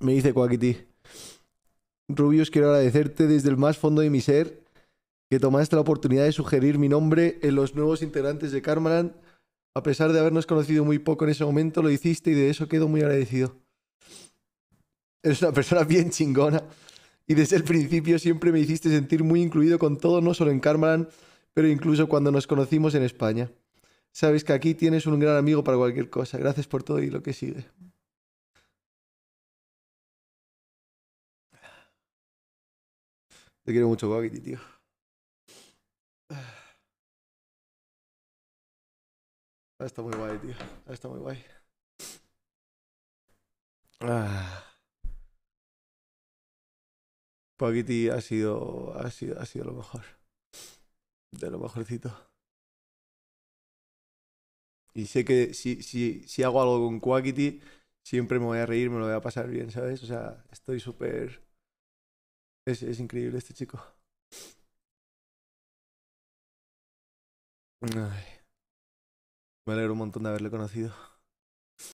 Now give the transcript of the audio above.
Me dice Quackity. Rubios, quiero agradecerte desde el más fondo de mi ser que tomaste la oportunidad de sugerir mi nombre en los nuevos integrantes de Carmelan, A pesar de habernos conocido muy poco en ese momento, lo hiciste y de eso quedo muy agradecido. Eres una persona bien chingona y desde el principio siempre me hiciste sentir muy incluido con todo, no solo en Carmelan, pero incluso cuando nos conocimos en España. Sabes que aquí tienes un gran amigo para cualquier cosa. Gracias por todo y lo que sigue. Te quiero mucho, Guaguiti, tío. Ah, está muy guay, tío. Ah, está muy guay. Ah. ha sido, ha sido, ha sido lo mejor. De lo mejorcito. Y sé que si, si, si hago algo con Quackity, siempre me voy a reír, me lo voy a pasar bien, ¿sabes? O sea, estoy súper es, increíble este chico. Ay, me alegro un montón de haberle conocido.